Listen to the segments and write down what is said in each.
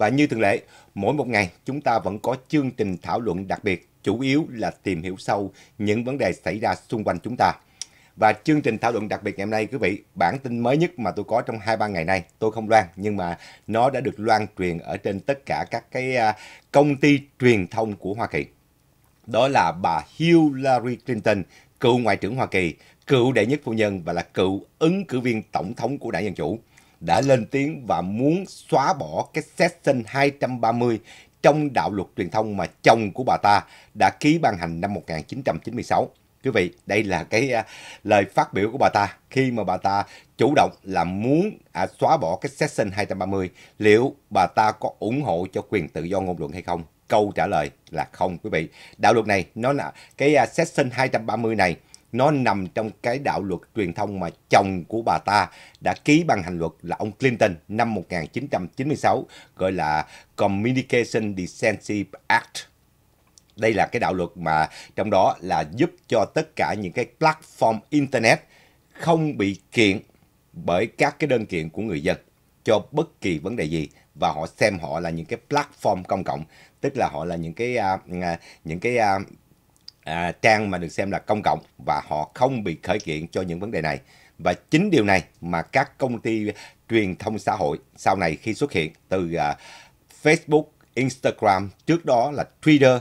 Và như thường lệ, mỗi một ngày chúng ta vẫn có chương trình thảo luận đặc biệt, chủ yếu là tìm hiểu sâu những vấn đề xảy ra xung quanh chúng ta. Và chương trình thảo luận đặc biệt ngày hôm nay quý vị, bản tin mới nhất mà tôi có trong 2 3 ngày nay, tôi không loan nhưng mà nó đã được loan truyền ở trên tất cả các cái à, công ty truyền thông của Hoa Kỳ. Đó là bà Hillary Clinton, cựu ngoại trưởng Hoa Kỳ, cựu đệ nhất phu nhân và là cựu ứng cử viên tổng thống của Đảng Dân chủ đã lên tiếng và muốn xóa bỏ cái Section 230 trong đạo luật truyền thông mà chồng của bà ta đã ký ban hành năm 1996. Quý vị, đây là cái uh, lời phát biểu của bà ta khi mà bà ta chủ động là muốn à, xóa bỏ cái Section 230. Liệu bà ta có ủng hộ cho quyền tự do ngôn luận hay không? Câu trả lời là không quý vị. Đạo luật này nó là cái uh, Section 230 này nó nằm trong cái đạo luật truyền thông mà chồng của bà ta đã ký ban hành luật là ông Clinton năm 1996 gọi là Communication Decency Act. Đây là cái đạo luật mà trong đó là giúp cho tất cả những cái platform internet không bị kiện bởi các cái đơn kiện của người dân cho bất kỳ vấn đề gì và họ xem họ là những cái platform công cộng tức là họ là những cái uh, những cái uh, à, trang mà được xem là công cộng và họ không bị khởi kiện cho những vấn đề này. Và chính điều này mà các công ty truyền thông xã hội sau này khi xuất hiện từ à, Facebook, Instagram, trước đó là Twitter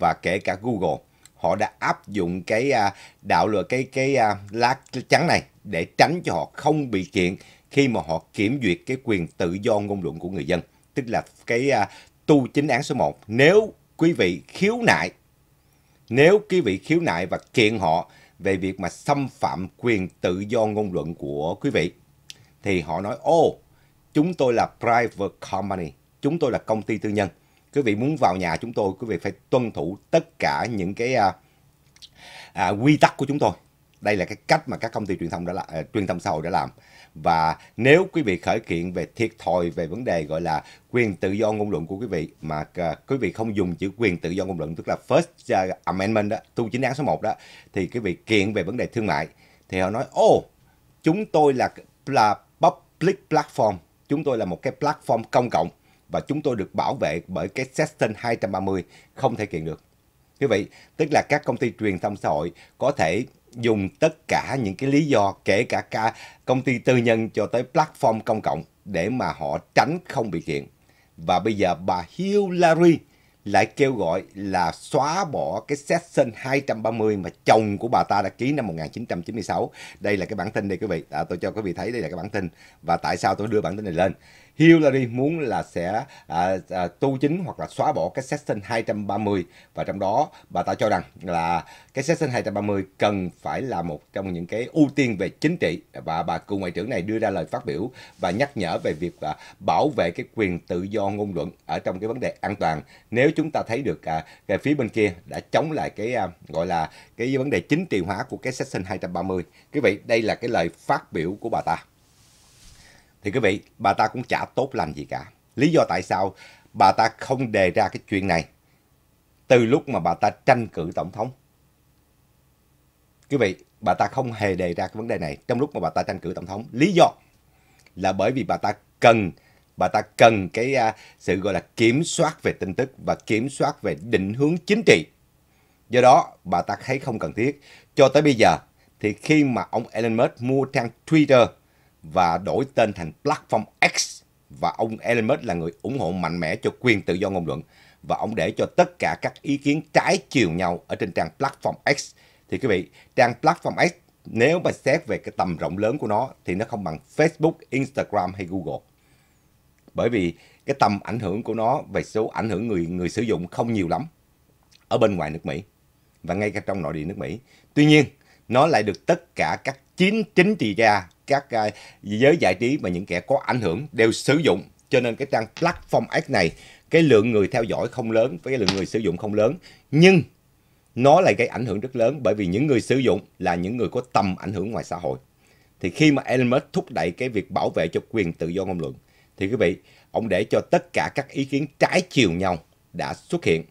và kể cả Google, họ đã áp dụng cái à, đạo luật cái cái à, lá chắn này để tránh cho họ không bị kiện khi mà họ kiểm duyệt cái quyền tự do ngôn luận của người dân, tức là cái à, tu chính án số 1. Nếu quý vị khiếu nại nếu quý vị khiếu nại và kiện họ về việc mà xâm phạm quyền tự do ngôn luận của quý vị thì họ nói ô chúng tôi là private company chúng tôi là công ty tư nhân quý vị muốn vào nhà chúng tôi quý vị phải tuân thủ tất cả những cái à, à, quy tắc của chúng tôi đây là cái cách mà các công ty truyền thông đã là, uh, à, truyền thông xã hội đã làm và nếu quý vị khởi kiện về thiệt thòi về vấn đề gọi là quyền tự do ngôn luận của quý vị mà uh, quý vị không dùng chữ quyền tự do ngôn luận tức là first à, amendment đó tu chính án số 1 đó thì quý vị kiện về vấn đề thương mại thì họ nói ô oh, chúng tôi là là public platform chúng tôi là một cái platform công cộng và chúng tôi được bảo vệ bởi cái section 230 không thể kiện được quý vị tức là các công ty truyền thông xã hội có thể dùng tất cả những cái lý do kể cả cả công ty tư nhân cho tới platform công cộng để mà họ tránh không bị kiện. Và bây giờ bà Hillary lại kêu gọi là xóa bỏ cái session 230 mà chồng của bà ta đã ký năm 1996. Đây là cái bản tin đây quý vị. À, tôi cho quý vị thấy đây là cái bản tin và tại sao tôi đưa bản tin này lên. Hillary muốn là sẽ à, à, tu chính hoặc là xóa bỏ cái section 230 và trong đó bà ta cho rằng là cái section 230 cần phải là một trong những cái ưu tiên về chính trị và bà cựu ngoại trưởng này đưa ra lời phát biểu và nhắc nhở về việc à, bảo vệ cái quyền tự do ngôn luận ở trong cái vấn đề an toàn nếu chúng ta thấy được à, cái phía bên kia đã chống lại cái à, gọi là cái vấn đề chính trị hóa của cái section 230 quý vị đây là cái lời phát biểu của bà ta thì quý vị bà ta cũng chả tốt lành gì cả lý do tại sao bà ta không đề ra cái chuyện này từ lúc mà bà ta tranh cử tổng thống quý vị bà ta không hề đề ra cái vấn đề này trong lúc mà bà ta tranh cử tổng thống lý do là bởi vì bà ta cần bà ta cần cái uh, sự gọi là kiểm soát về tin tức và kiểm soát về định hướng chính trị do đó bà ta thấy không cần thiết cho tới bây giờ thì khi mà ông Elon Musk mua trang Twitter và đổi tên thành Platform X và ông Elon Musk là người ủng hộ mạnh mẽ cho quyền tự do ngôn luận và ông để cho tất cả các ý kiến trái chiều nhau ở trên trang Platform X. Thì quý vị, trang Platform X nếu mà xét về cái tầm rộng lớn của nó thì nó không bằng Facebook, Instagram hay Google. Bởi vì cái tầm ảnh hưởng của nó về số ảnh hưởng người người sử dụng không nhiều lắm ở bên ngoài nước Mỹ và ngay cả trong nội địa nước Mỹ. Tuy nhiên, nó lại được tất cả các chính chính trị gia các à, giới giải trí và những kẻ có ảnh hưởng đều sử dụng cho nên cái trang platform X này cái lượng người theo dõi không lớn với cái lượng người sử dụng không lớn nhưng nó lại gây ảnh hưởng rất lớn bởi vì những người sử dụng là những người có tầm ảnh hưởng ngoài xã hội thì khi mà Elon Musk thúc đẩy cái việc bảo vệ cho quyền tự do ngôn luận thì quý vị ông để cho tất cả các ý kiến trái chiều nhau đã xuất hiện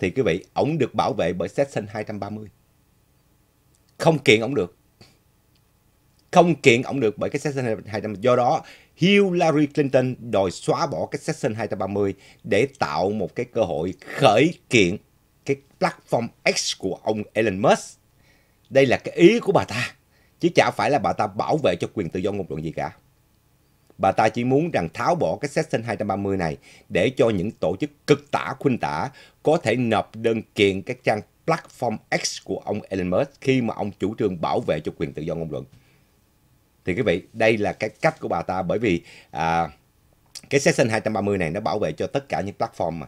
thì quý vị ông được bảo vệ bởi section 230 không kiện ông được không kiện ông được bởi cái Section 230. Do đó, Hillary Clinton đòi xóa bỏ cái Section 230 để tạo một cái cơ hội khởi kiện cái platform X của ông Elon Musk. Đây là cái ý của bà ta, chứ chả phải là bà ta bảo vệ cho quyền tự do ngôn luận gì cả. Bà ta chỉ muốn rằng tháo bỏ cái Section 230 này để cho những tổ chức cực tả khuynh tả có thể nộp đơn kiện các trang platform X của ông Elon Musk khi mà ông chủ trương bảo vệ cho quyền tự do ngôn luận thì quý vị đây là cái cách của bà ta bởi vì à, cái section 230 này nó bảo vệ cho tất cả những platform mà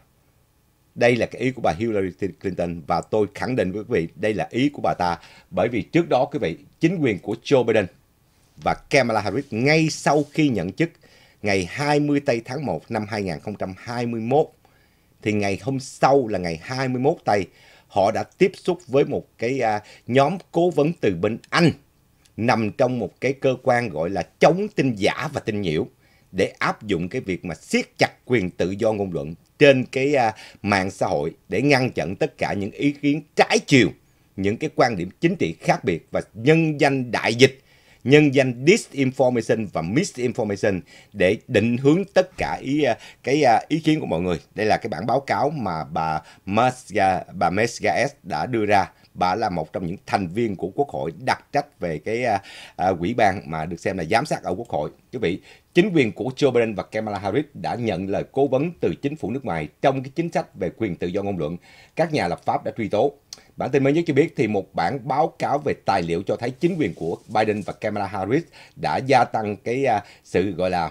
đây là cái ý của bà Hillary Clinton và tôi khẳng định với quý vị đây là ý của bà ta bởi vì trước đó quý vị chính quyền của Joe Biden và Kamala Harris ngay sau khi nhận chức ngày 20 tây tháng 1 năm 2021 thì ngày hôm sau là ngày 21 tây họ đã tiếp xúc với một cái uh, nhóm cố vấn từ bên Anh nằm trong một cái cơ quan gọi là chống tin giả và tin nhiễu để áp dụng cái việc mà siết chặt quyền tự do ngôn luận trên cái à, mạng xã hội để ngăn chặn tất cả những ý kiến trái chiều, những cái quan điểm chính trị khác biệt và nhân danh đại dịch, nhân danh disinformation và misinformation để định hướng tất cả ý à, cái à, ý kiến của mọi người. Đây là cái bản báo cáo mà bà Mesga bà Mesgaes đã đưa ra bà là một trong những thành viên của Quốc hội đặc trách về cái uh, quỹ ban mà được xem là giám sát ở Quốc hội. Quý vị, chính quyền của Joe Biden và Kamala Harris đã nhận lời cố vấn từ chính phủ nước ngoài trong cái chính sách về quyền tự do ngôn luận. Các nhà lập pháp đã truy tố. Bản tin mới nhất cho biết thì một bản báo cáo về tài liệu cho thấy chính quyền của Biden và Kamala Harris đã gia tăng cái à, sự gọi là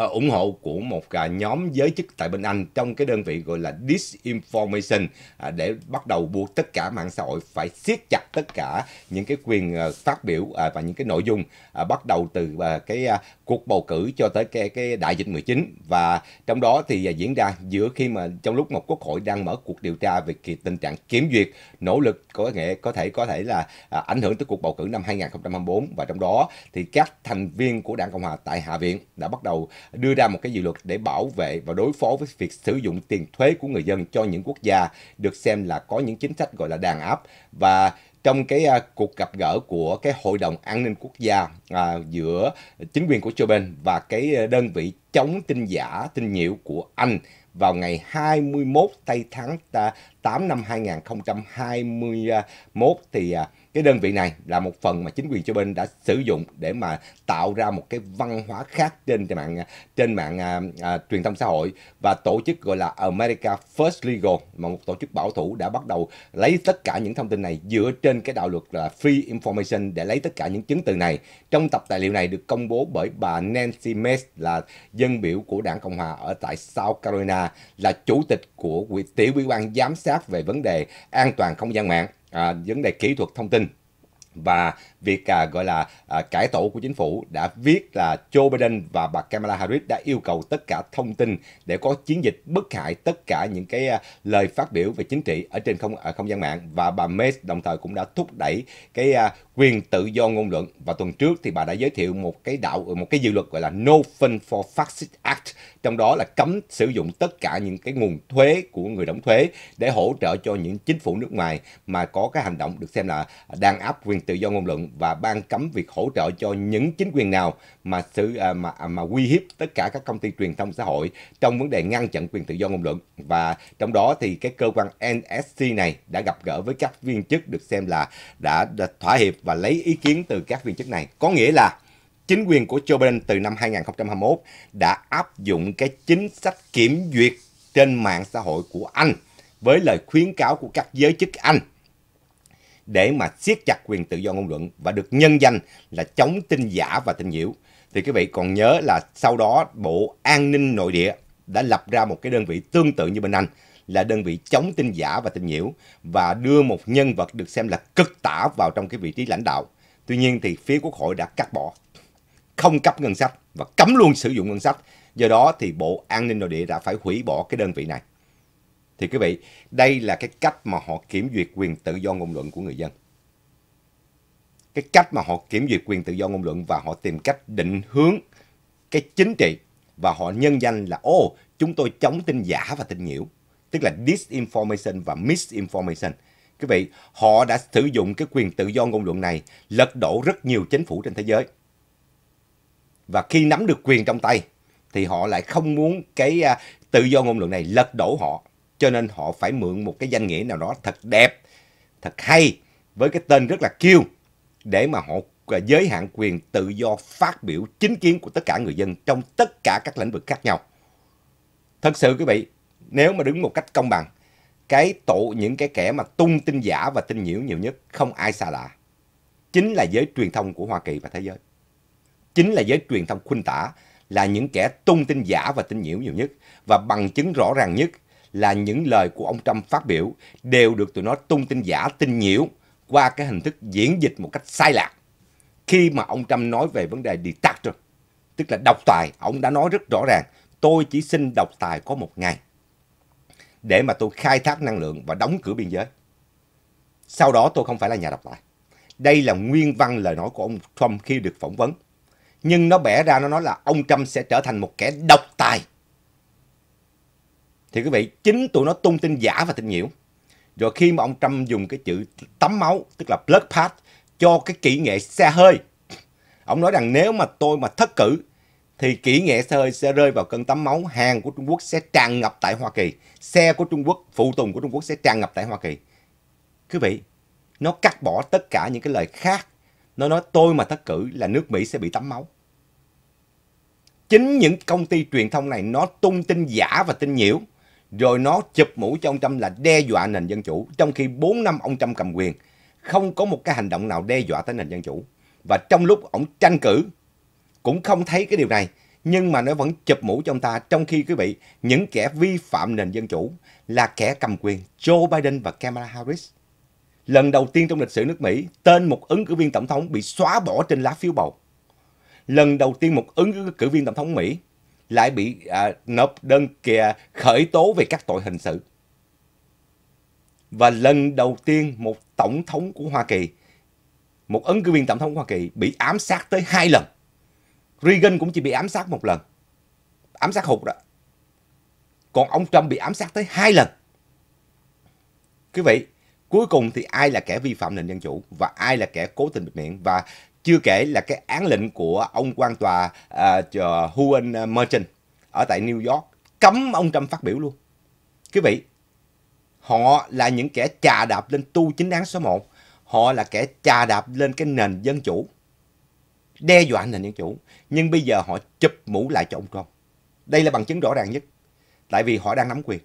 Ờ, ủng hộ của một uh, nhóm giới chức tại bên Anh trong cái đơn vị gọi là disinformation à, để bắt đầu buộc tất cả mạng xã hội phải siết chặt tất cả những cái quyền ờ, phát biểu à, và những cái nội dung bắt đầu từ cái cuộc bầu cử cho tới cái cái đại dịch 19 và trong đó thì diễn ra giữa khi mà trong lúc một quốc hội đang mở cuộc điều tra về kỳ tình trạng kiểm duyệt nỗ lực có nghệ có thể có thể là ảnh hưởng tới cuộc bầu cử năm 2024 và trong đó thì các thành viên của Đảng Cộng hòa tại Hạ viện đã bắt đầu đưa ra một cái dự luật để bảo vệ và đối phó với việc sử dụng tiền thuế của người dân cho những quốc gia được xem là có những chính sách gọi là đàn áp và trong cái uh, cuộc gặp gỡ của cái hội đồng an ninh quốc gia uh, giữa chính quyền của Joe Biden và cái à, đơn vị chống tin giả tin nhiễu của Anh vào ngày 21 tây tháng 8 năm 2021 thì uh, cái đơn vị này là một phần mà chính quyền cho bên đã sử dụng để mà tạo ra một cái văn hóa khác trên mạng trên mạng à, à, truyền thông xã hội và tổ chức gọi là America First Legal mà một tổ chức bảo thủ đã bắt đầu lấy tất cả những thông tin này dựa trên cái đạo luật là Free Information để lấy tất cả những chứng từ này trong tập tài liệu này được công bố bởi bà Nancy Mace là dân biểu của đảng Cộng hòa ở tại South Carolina là chủ tịch của tiểu ủy ban giám sát về vấn đề an toàn không gian mạng à, vấn đề kỹ thuật thông tin và việc à, gọi là à, cải tổ của chính phủ đã viết là Joe Biden và bà Kamala Harris đã yêu cầu tất cả thông tin để có chiến dịch bất hại tất cả những cái à, lời phát biểu về chính trị ở trên không à, không gian mạng và bà Mace đồng thời cũng đã thúc đẩy cái à, quyền tự do ngôn luận và tuần trước thì bà đã giới thiệu một cái đạo một cái dự luật gọi là No Fund for Fascist Act trong đó là cấm sử dụng tất cả những cái nguồn thuế của người đóng thuế để hỗ trợ cho những chính phủ nước ngoài mà có cái hành động được xem là đàn áp quyền tự do ngôn luận và ban cấm việc hỗ trợ cho những chính quyền nào mà sự à, mà à, mà uy hiếp tất cả các công ty truyền thông xã hội trong vấn đề ngăn chặn quyền tự do ngôn luận và trong đó thì cái cơ quan NSC này đã gặp gỡ với các viên chức được xem là đã, đã thỏa hiệp và lấy ý kiến từ các viên chức này có nghĩa là chính quyền của Joe Biden từ năm 2021 đã áp dụng cái chính sách kiểm duyệt trên mạng xã hội của Anh với lời khuyến cáo của các giới chức Anh để mà siết chặt quyền tự do ngôn luận và được nhân danh là chống tin giả và tin nhiễu. Thì quý vị còn nhớ là sau đó Bộ An ninh Nội địa đã lập ra một cái đơn vị tương tự như bên Anh là đơn vị chống tin giả và tin nhiễu và đưa một nhân vật được xem là cực tả vào trong cái vị trí lãnh đạo. Tuy nhiên thì phía Quốc hội đã cắt bỏ, không cấp ngân sách và cấm luôn sử dụng ngân sách. Do đó thì Bộ An ninh Nội địa đã phải hủy bỏ cái đơn vị này. Thì quý vị, đây là cái cách mà họ kiểm duyệt quyền tự do ngôn luận của người dân. Cái cách mà họ kiểm duyệt quyền tự do ngôn luận và họ tìm cách định hướng cái chính trị và họ nhân danh là ô chúng tôi chống tin giả và tin nhiễu tức là disinformation và misinformation quý vị họ đã sử dụng cái quyền tự do ngôn luận này lật đổ rất nhiều chính phủ trên thế giới và khi nắm được quyền trong tay thì họ lại không muốn cái à, tự do ngôn luận này lật đổ họ cho nên họ phải mượn một cái danh nghĩa nào đó thật đẹp, thật hay, với cái tên rất là kêu để mà họ à, giới hạn quyền tự do phát biểu chính kiến của tất cả người dân trong tất cả các lĩnh vực khác nhau. Thật sự quý vị, nếu mà đứng một cách công bằng, cái tổ những cái kẻ mà tung tin giả và tin nhiễu nhiều nhất không ai xa lạ. Chính là giới truyền thông của Hoa Kỳ và thế giới. Chính là giới truyền thông khuynh tả là những kẻ tung tin giả và tin nhiễu nhiều nhất và bằng chứng rõ ràng nhất là những lời của ông Trump phát biểu đều được tụi nó tung tin giả, tin nhiễu qua cái hình thức diễn dịch một cách sai lạc. Khi mà ông Trump nói về vấn đề dictator, tức là độc tài, ông đã nói rất rõ ràng, tôi chỉ xin độc tài có một ngày để mà tôi khai thác năng lượng và đóng cửa biên giới. Sau đó tôi không phải là nhà độc tài. Đây là nguyên văn lời nói của ông Trump khi được phỏng vấn. Nhưng nó bẻ ra nó nói là ông Trump sẽ trở thành một kẻ độc tài thì quý vị, chính tụi nó tung tin giả và tin nhiễu. Rồi khi mà ông Trump dùng cái chữ tắm máu, tức là blood path, cho cái kỹ nghệ xe hơi. Ông nói rằng nếu mà tôi mà thất cử thì kỹ nghệ xe hơi sẽ rơi vào cơn tắm máu, hàng của Trung Quốc sẽ tràn ngập tại Hoa Kỳ, xe của Trung Quốc, phụ tùng của Trung Quốc sẽ tràn ngập tại Hoa Kỳ. Quý vị, nó cắt bỏ tất cả những cái lời khác. Nó nói tôi mà thất cử là nước Mỹ sẽ bị tắm máu. Chính những công ty truyền thông này nó tung tin giả và tin nhiễu rồi nó chụp mũ cho ông Trump là đe dọa nền dân chủ, trong khi 4 năm ông Trump cầm quyền, không có một cái hành động nào đe dọa tới nền dân chủ. Và trong lúc ông tranh cử, cũng không thấy cái điều này, nhưng mà nó vẫn chụp mũ cho ông ta, trong khi quý vị, những kẻ vi phạm nền dân chủ là kẻ cầm quyền Joe Biden và Kamala Harris. Lần đầu tiên trong lịch sử nước Mỹ, tên một ứng cử viên tổng thống bị xóa bỏ trên lá phiếu bầu. Lần đầu tiên một ứng cử viên tổng thống Mỹ lại bị à, nộp đơn kìa khởi tố về các tội hình sự. Và lần đầu tiên một tổng thống của Hoa Kỳ, một ứng cử viên tổng thống của Hoa Kỳ bị ám sát tới hai lần. Reagan cũng chỉ bị ám sát một lần. Ám sát hụt đó. Còn ông Trump bị ám sát tới hai lần. Quý vị, cuối cùng thì ai là kẻ vi phạm nền dân chủ và ai là kẻ cố tình bịt miệng và chưa kể là cái án lệnh của ông quan tòa uh, à, Huan à, Merchant ở tại New York cấm ông Trump phát biểu luôn. Quý vị, họ là những kẻ trà đạp lên tu chính án số 1. Họ là kẻ trà đạp lên cái nền dân chủ. Đe dọa nền dân chủ. Nhưng bây giờ họ chụp mũ lại cho ông Trump. Đây là bằng chứng rõ ràng nhất. Tại vì họ đang nắm quyền.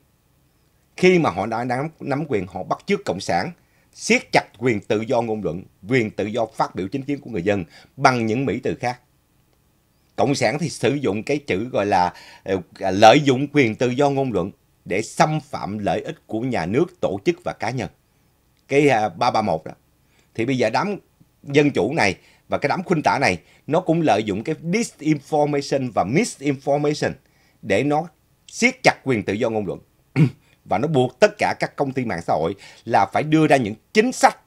Khi mà họ đang nắm, nắm quyền, họ bắt chước Cộng sản siết chặt quyền tự do ngôn luận, quyền tự do phát biểu chính kiến của người dân bằng những mỹ từ khác. Cộng sản thì sử dụng cái chữ gọi là ờ, lợi dụng quyền tự do ngôn luận để xâm phạm lợi ích của nhà nước, tổ chức và cá nhân. Cái 331 à, đó. Thì bây giờ đám dân chủ này và cái đám khuynh tả này nó cũng lợi dụng cái disinformation và misinformation để nó siết chặt quyền tự do ngôn luận và nó buộc tất cả các công ty mạng xã hội là phải đưa ra những chính sách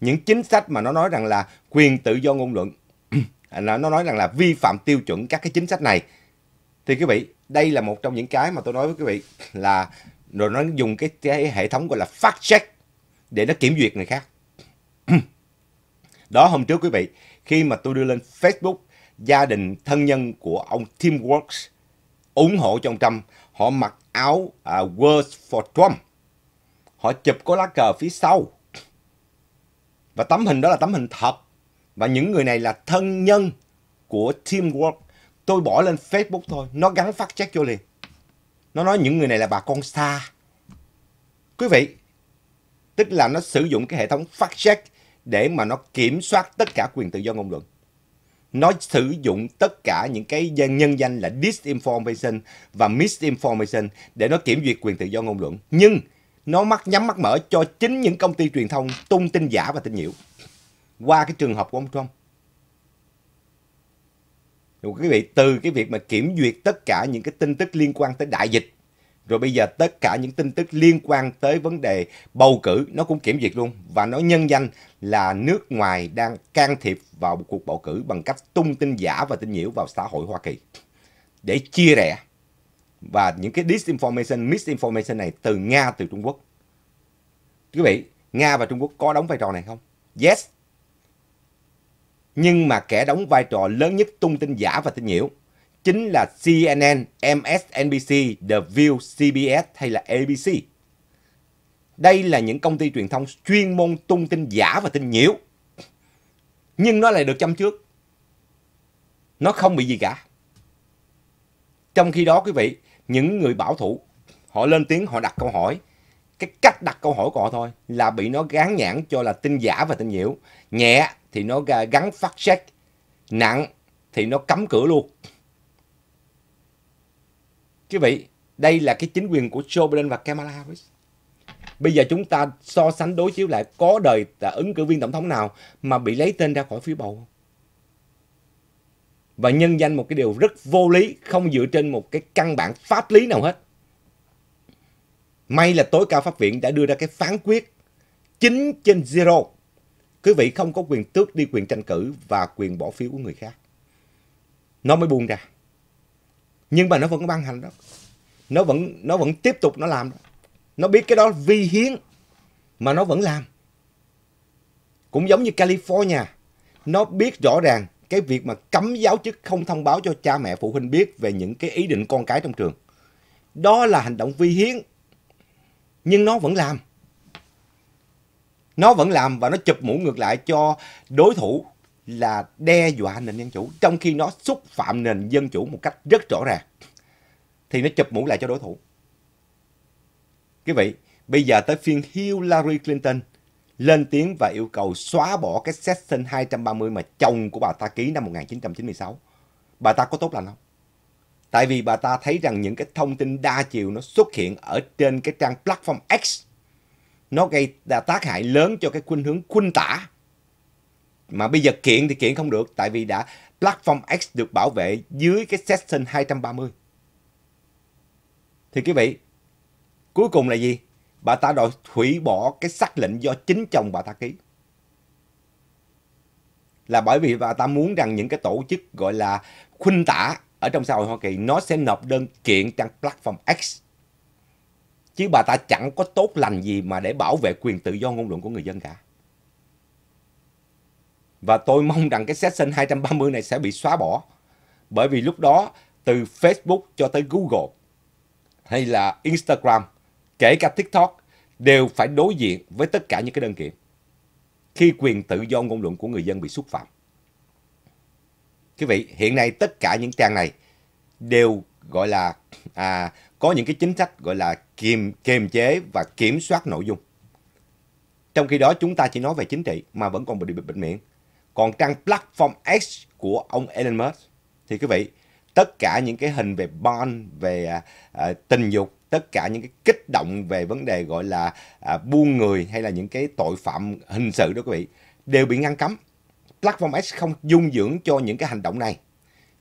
những chính sách mà nó nói rằng là quyền tự do ngôn luận nó nói rằng là vi phạm tiêu chuẩn các cái chính sách này thì quý vị đây là một trong những cái mà tôi nói với quý vị là rồi nó dùng cái, cái hệ thống gọi là fact check để nó kiểm duyệt người khác đó hôm trước quý vị khi mà tôi đưa lên Facebook gia đình thân nhân của ông Tim Works ủng hộ cho ông Trump họ mặc áo à, Words for Trump. Họ chụp có lá cờ phía sau. Và tấm hình đó là tấm hình thật. Và những người này là thân nhân của Teamwork. Tôi bỏ lên Facebook thôi, nó gắn phát check vô liền. Nó nói những người này là bà con xa. Quý vị, tức là nó sử dụng cái hệ thống fact check để mà nó kiểm soát tất cả quyền tự do ngôn luận nó sử dụng tất cả những cái nhân danh là disinformation và misinformation để nó kiểm duyệt quyền tự do ngôn luận nhưng nó mắt nhắm mắt mở cho chính những công ty truyền thông tung tin giả và tin nhiễu qua cái trường hợp của ông Trump Đúng, quý vị từ cái việc mà kiểm duyệt tất cả những cái tin tức liên quan tới đại dịch rồi bây giờ tất cả những tin tức liên quan tới vấn đề bầu cử nó cũng kiểm duyệt luôn và nó nhân danh là nước ngoài đang can thiệp vào một cuộc bầu cử bằng cách tung tin giả và tin nhiễu vào xã hội Hoa Kỳ để chia rẽ và những cái disinformation, misinformation này từ Nga từ Trung Quốc. Quý vị, Nga và Trung Quốc có đóng vai trò này không? Yes. Nhưng mà kẻ đóng vai trò lớn nhất tung tin giả và tin nhiễu chính là CNN, MSNBC, The View, CBS hay là ABC. Đây là những công ty truyền thông chuyên môn tung tin giả và tin nhiễu. Nhưng nó lại được chăm trước. Nó không bị gì cả. Trong khi đó quý vị, những người bảo thủ, họ lên tiếng họ đặt câu hỏi. Cái cách đặt câu hỏi của họ thôi là bị nó gán nhãn cho là tin giả và tin nhiễu. Nhẹ thì nó gắn phát check, nặng thì nó cấm cửa luôn. Quý vị, đây là cái chính quyền của Joe Biden và Kamala Harris. Bây giờ chúng ta so sánh đối chiếu lại có đời ứng cử viên tổng thống nào mà bị lấy tên ra khỏi phiếu bầu không? Và nhân danh một cái điều rất vô lý, không dựa trên một cái căn bản pháp lý nào hết. May là tối cao pháp viện đã đưa ra cái phán quyết 9 trên 0. Quý vị không có quyền tước đi quyền tranh cử và quyền bỏ phiếu của người khác. Nó mới buông ra nhưng mà nó vẫn ban hành đó nó vẫn nó vẫn tiếp tục nó làm đó. nó biết cái đó vi hiến mà nó vẫn làm cũng giống như California nó biết rõ ràng cái việc mà cấm giáo chức không thông báo cho cha mẹ phụ huynh biết về những cái ý định con cái trong trường đó là hành động vi hiến nhưng nó vẫn làm nó vẫn làm và nó chụp mũ ngược lại cho đối thủ là đe dọa nền dân chủ trong khi nó xúc phạm nền dân chủ một cách rất rõ ràng thì nó chụp mũ lại cho đối thủ. Quý vị, bây giờ tới phiên Hillary Clinton lên tiếng và yêu cầu xóa bỏ cái section 230 mà chồng của bà ta ký năm 1996. Bà ta có tốt lành không? Tại vì bà ta thấy rằng những cái thông tin đa chiều nó xuất hiện ở trên cái trang platform X. Nó gây tác hại lớn cho cái khuynh hướng khuynh tả mà bây giờ kiện thì kiện không được tại vì đã Platform X được bảo vệ dưới cái section 230. Thì quý vị, cuối cùng là gì? Bà ta đòi hủy bỏ cái xác lệnh do chính chồng bà ta ký. Là bởi vì bà ta muốn rằng những cái tổ chức gọi là khuynh tả ở trong xã hội Hoa Kỳ nó sẽ nộp đơn kiện trang Platform X. Chứ bà ta chẳng có tốt lành gì mà để bảo vệ quyền tự do ngôn luận của người dân cả. Và tôi mong rằng cái session 230 này sẽ bị xóa bỏ. Bởi vì lúc đó từ Facebook cho tới Google hay là Instagram, kể cả TikTok đều phải đối diện với tất cả những cái đơn kiện khi quyền tự do ngôn luận của người dân bị xúc phạm. Quý vị, hiện nay tất cả những trang này đều gọi là à, có những cái chính sách gọi là kiềm kiềm chế và kiểm soát nội dung. Trong khi đó chúng ta chỉ nói về chính trị mà vẫn còn bị bị bệnh miệng. Còn trang Platform X của ông Elon Musk thì quý vị, tất cả những cái hình về bond, về à, à, tình dục, tất cả những cái kích động về vấn đề gọi là à, buôn người hay là những cái tội phạm hình sự đó quý vị, đều bị ngăn cấm. Platform X không dung dưỡng cho những cái hành động này.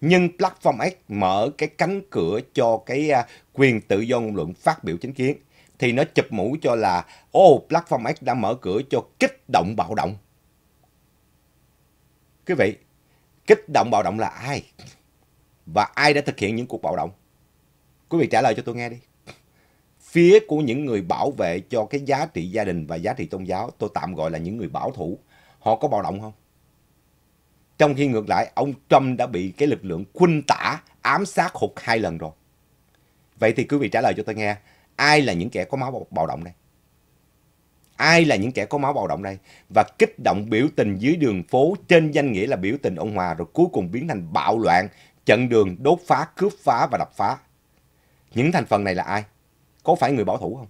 Nhưng Platform X mở cái cánh cửa cho cái à, quyền tự do ngôn luận phát biểu chính kiến. Thì nó chụp mũ cho là, ô, oh, Platform X đã mở cửa cho kích động bạo động. Quý vị, kích động bạo động là ai? Và ai đã thực hiện những cuộc bạo động? Quý vị trả lời cho tôi nghe đi. Phía của những người bảo vệ cho cái giá trị gia đình và giá trị tôn giáo, tôi tạm gọi là những người bảo thủ, họ có bạo động không? Trong khi ngược lại, ông Trump đã bị cái lực lượng khuynh tả ám sát hụt hai lần rồi. Vậy thì quý vị trả lời cho tôi nghe, ai là những kẻ có máu bạo động đây? ai là những kẻ có máu bạo động đây và kích động biểu tình dưới đường phố trên danh nghĩa là biểu tình ôn hòa rồi cuối cùng biến thành bạo loạn chặn đường đốt phá cướp phá và đập phá những thành phần này là ai có phải người bảo thủ không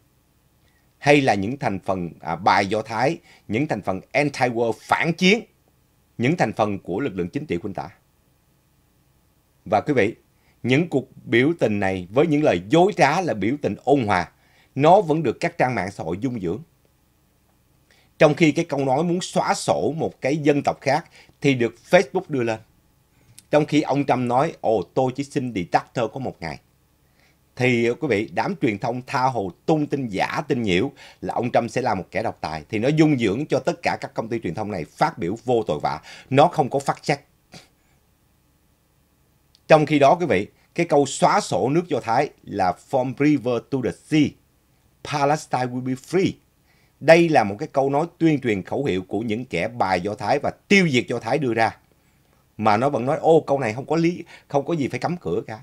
hay là những thành phần à, bài do thái những thành phần anti war phản chiến những thành phần của lực lượng chính trị quân tả và quý vị những cuộc biểu tình này với những lời dối trá là biểu tình ôn hòa nó vẫn được các trang mạng xã hội dung dưỡng trong khi cái câu nói muốn xóa sổ một cái dân tộc khác thì được Facebook đưa lên. Trong khi ông Trump nói, ồ tôi chỉ xin detector có một ngày. Thì quý vị, đám truyền thông tha hồ tung tin giả, tin nhiễu là ông Trump sẽ là một kẻ độc tài. Thì nó dung dưỡng cho tất cả các công ty truyền thông này phát biểu vô tội vạ. Nó không có phát check. Trong khi đó quý vị, cái câu xóa sổ nước Do Thái là From river to the sea, Palestine will be free. Đây là một cái câu nói tuyên truyền khẩu hiệu của những kẻ bài Do Thái và tiêu diệt Do Thái đưa ra. Mà nó vẫn nói ô câu này không có lý, không có gì phải cấm cửa cả.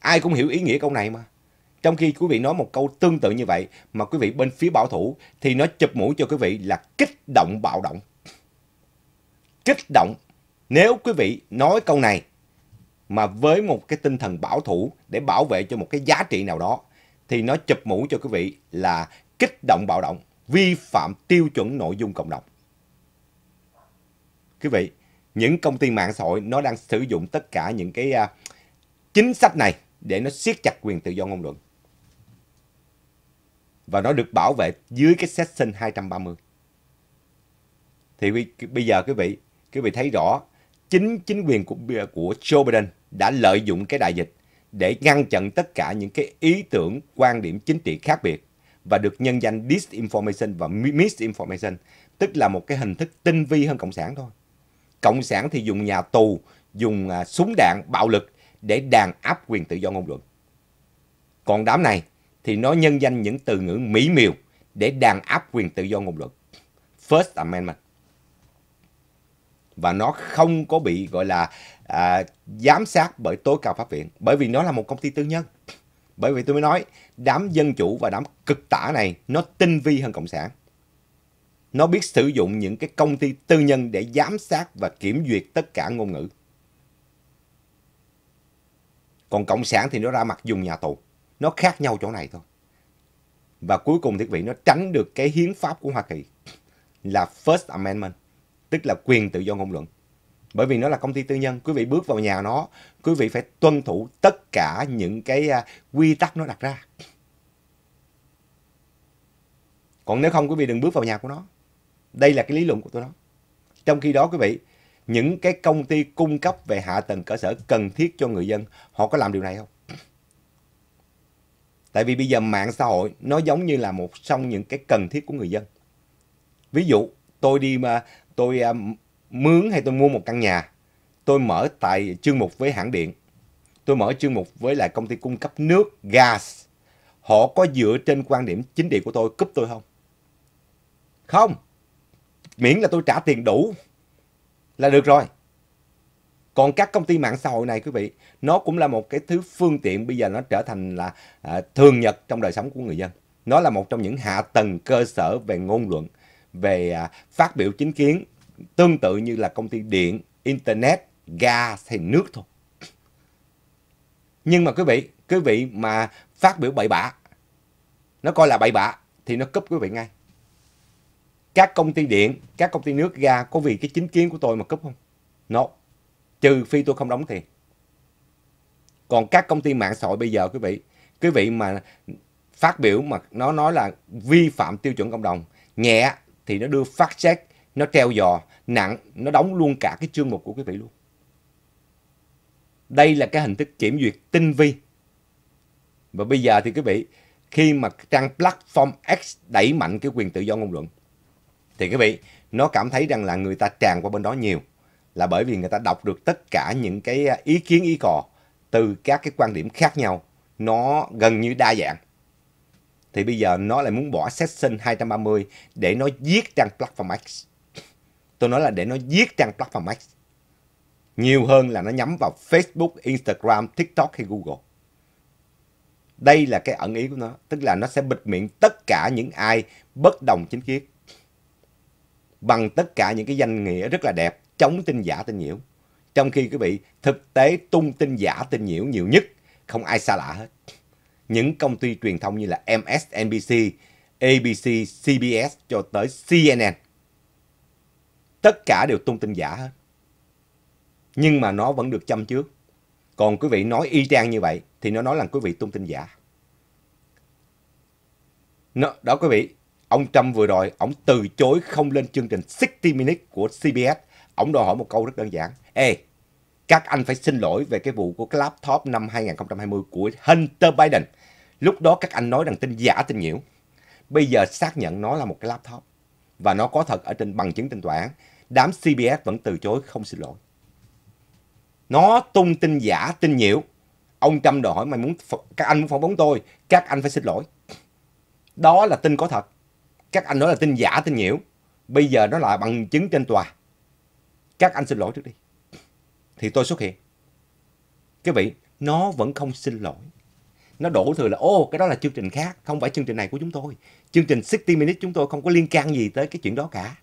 Ai cũng hiểu ý nghĩa câu này mà. Trong khi quý vị nói một câu tương tự như vậy mà quý vị bên phía bảo thủ thì nó chụp mũ cho quý vị là kích động bạo động. Kích động. Nếu quý vị nói câu này mà với một cái tinh thần bảo thủ để bảo vệ cho một cái giá trị nào đó thì nó chụp mũ cho quý vị là kích động bạo động, vi phạm tiêu chuẩn nội dung cộng đồng. Quý vị, những công ty mạng xã hội nó đang sử dụng tất cả những cái uh, chính sách này để nó siết chặt quyền tự do ngôn luận. Và nó được bảo vệ dưới cái section 230. Thì bây giờ quý vị, quý vị thấy rõ chính chính quyền của của Joe Biden đã lợi dụng cái đại dịch để ngăn chặn tất cả những cái ý tưởng, quan điểm chính trị khác biệt và được nhân danh disinformation và misinformation, tức là một cái hình thức tinh vi hơn cộng sản thôi. Cộng sản thì dùng nhà tù, dùng à, súng đạn, bạo lực để đàn áp quyền tự do ngôn luận. Còn đám này thì nó nhân danh những từ ngữ mỹ miều để đàn áp quyền tự do ngôn luận. First Amendment. Và nó không có bị gọi là à, giám sát bởi tối cao pháp viện bởi vì nó là một công ty tư nhân. Bởi vì tôi mới nói, đám dân chủ và đám cực tả này nó tinh vi hơn Cộng sản. Nó biết sử dụng những cái công ty tư nhân để giám sát và kiểm duyệt tất cả ngôn ngữ. Còn Cộng sản thì nó ra mặt dùng nhà tù. Nó khác nhau chỗ này thôi. Và cuối cùng thiết vị nó tránh được cái hiến pháp của Hoa Kỳ là First Amendment, tức là quyền tự do ngôn luận. Bởi vì nó là công ty tư nhân, quý vị bước vào nhà nó, quý vị phải tuân thủ tất cả những cái à, quy tắc nó đặt ra. Còn nếu không quý vị đừng bước vào nhà của nó. Đây là cái lý luận của tôi đó. Trong khi đó quý vị, những cái công ty cung cấp về hạ tầng cơ sở cần thiết cho người dân, họ có làm điều này không? Tại vì bây giờ mạng xã hội nó giống như là một trong những cái cần thiết của người dân. Ví dụ, tôi đi mà tôi à, mướn hay tôi mua một căn nhà, tôi mở tại chương mục với hãng điện tôi mở chuyên mục với lại công ty cung cấp nước gas. Họ có dựa trên quan điểm chính trị của tôi cúp tôi không? Không. Miễn là tôi trả tiền đủ là được rồi. Còn các công ty mạng xã hội này quý vị, nó cũng là một cái thứ phương tiện bây giờ nó trở thành là à, thường nhật trong đời sống của người dân. Nó là một trong những hạ tầng cơ sở về ngôn luận, về à, phát biểu chính kiến, tương tự như là công ty điện, internet, gas hay nước thôi nhưng mà quý vị quý vị mà phát biểu bậy bạ nó coi là bậy bạ thì nó cúp quý vị ngay các công ty điện các công ty nước ra có vì cái chính kiến của tôi mà cúp không no trừ phi tôi không đóng tiền còn các công ty mạng xã hội bây giờ quý vị quý vị mà phát biểu mà nó nói là vi phạm tiêu chuẩn cộng đồng nhẹ thì nó đưa phát xét nó treo dò, nặng nó đóng luôn cả cái chương mục của quý vị luôn đây là cái hình thức kiểm duyệt tinh vi. Và bây giờ thì quý vị, khi mà trang Platform X đẩy mạnh cái quyền tự do ngôn luận, thì quý vị, nó cảm thấy rằng là người ta tràn qua bên đó nhiều. Là bởi vì người ta đọc được tất cả những cái à, ý kiến ý cò từ các cái quan điểm khác nhau. Nó gần như đa dạng. Thì bây giờ nó lại muốn bỏ session 230 để nó giết trang Platform X. Tôi nói là để nó giết trang Platform X nhiều hơn là nó nhắm vào Facebook, Instagram, TikTok hay Google. Đây là cái ẩn ý của nó, tức là nó sẽ bịt miệng tất cả những ai bất đồng chính kiến bằng tất cả những cái danh nghĩa rất là đẹp chống tin giả tin nhiễu. Trong khi quý vị thực tế tung tin giả tin nhiễu nhiều nhất, không ai xa lạ hết. Những công ty truyền thông như là MSNBC, ABC, CBS cho tới CNN. Tất cả đều tung tin giả hết nhưng mà nó vẫn được châm trước. Còn quý vị nói y chang như vậy thì nó nói là quý vị tung tin giả. Nó, đó quý vị, ông Trump vừa rồi, ông từ chối không lên chương trình 60 Minutes của CBS. Ông đòi hỏi một câu rất đơn giản. Ê, các anh phải xin lỗi về cái vụ của cái laptop năm 2020 của Hunter Biden. Lúc đó các anh nói rằng tin giả tin nhiễu. Bây giờ xác nhận nó là một cái laptop. Và nó có thật ở trên bằng chứng trên tòa án. Đám CBS vẫn từ chối không xin lỗi nó tung tin giả tin nhiễu ông trump đòi hỏi mày muốn các anh muốn phỏng vấn tôi các anh phải xin lỗi đó là tin có thật các anh nói là tin giả tin nhiễu bây giờ nó là bằng chứng trên tòa các anh xin lỗi trước đi thì tôi xuất hiện cái vị nó vẫn không xin lỗi nó đổ thừa là ô cái đó là chương trình khác không phải chương trình này của chúng tôi chương trình 60 minutes chúng tôi không có liên can gì tới cái chuyện đó cả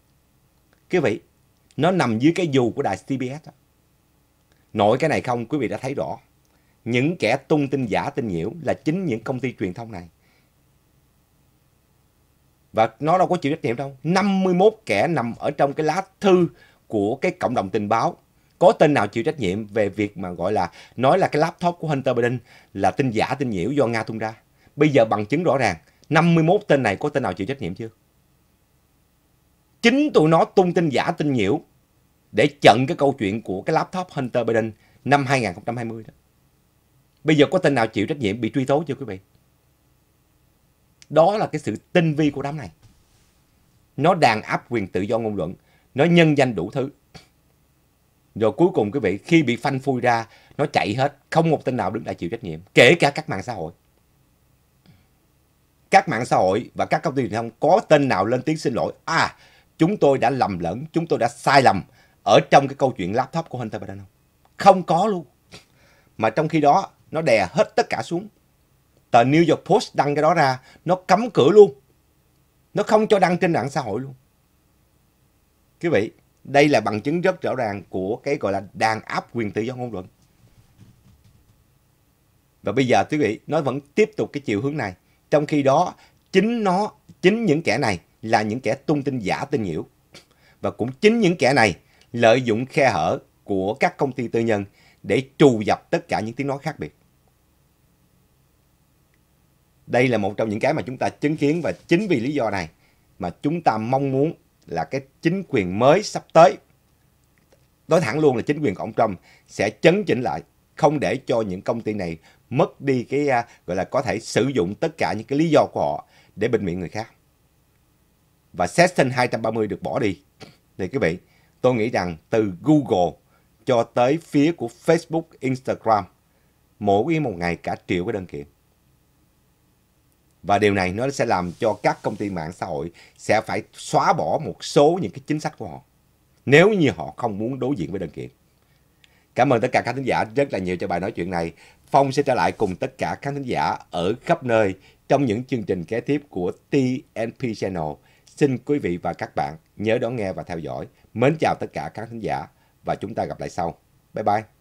quý vị nó nằm dưới cái dù của đài CBS đó. Nội cái này không, quý vị đã thấy rõ. Những kẻ tung tin giả, tin nhiễu là chính những công ty truyền thông này. Và nó đâu có chịu trách nhiệm đâu. 51 kẻ nằm ở trong cái lá thư của cái cộng đồng tình báo. Có tên nào chịu trách nhiệm về việc mà gọi là nói là cái laptop của Hunter Biden là tin giả, tin nhiễu do Nga tung ra. Bây giờ bằng chứng rõ ràng, 51 tên này có tên nào chịu trách nhiệm chưa? Chính tụi nó tung tin giả, tin nhiễu để chặn cái câu chuyện của cái laptop Hunter Biden năm 2020 đó. Bây giờ có tên nào chịu trách nhiệm bị truy tố chưa quý vị? Đó là cái sự tinh vi của đám này. Nó đàn áp quyền tự do ngôn luận, nó nhân danh đủ thứ. Rồi cuối cùng quý vị, khi bị phanh phui ra, nó chạy hết, không một tên nào đứng lại chịu trách nhiệm, kể cả các mạng xã hội. Các mạng xã hội và các công ty truyền thông có tên nào lên tiếng xin lỗi, à, chúng tôi đã lầm lẫn, chúng tôi đã sai lầm, ở trong cái câu chuyện laptop của Hunter Biden không? Không có luôn. Mà trong khi đó nó đè hết tất cả xuống. Tờ New York Post đăng cái đó ra, nó cấm cửa luôn. Nó không cho đăng trên mạng xã hội luôn. Quý vị, đây là bằng chứng rất rõ ràng của cái gọi là đàn áp quyền tự do ngôn luận. Và bây giờ quý vị, nó vẫn tiếp tục cái chiều hướng này. Trong khi đó, chính nó, chính những kẻ này là những kẻ tung tin giả tin nhiễu. Và cũng chính những kẻ này lợi dụng khe hở của các công ty tư nhân để trù dập tất cả những tiếng nói khác biệt. Đây là một trong những cái mà chúng ta chứng kiến và chính vì lý do này mà chúng ta mong muốn là cái chính quyền mới sắp tới nói thẳng luôn là chính quyền của ông Trump sẽ chấn chỉnh lại không để cho những công ty này mất đi cái à, gọi là có thể sử dụng tất cả những cái lý do của họ để bình miệng người khác. Và Section 230 được bỏ đi. Thì quý vị, tôi nghĩ rằng từ Google cho tới phía của Facebook, Instagram, mỗi một ngày cả triệu cái đơn kiện. Và điều này nó sẽ làm cho các công ty mạng xã hội sẽ phải xóa bỏ một số những cái chính sách của họ. Nếu như họ không muốn đối diện với đơn kiện. Cảm ơn tất cả các thính giả rất là nhiều cho bài nói chuyện này. Phong sẽ trở lại cùng tất cả các thính giả ở khắp nơi trong những chương trình kế tiếp của TNP Channel. Xin quý vị và các bạn nhớ đón nghe và theo dõi. Mến chào tất cả các khán giả và chúng ta gặp lại sau. Bye bye.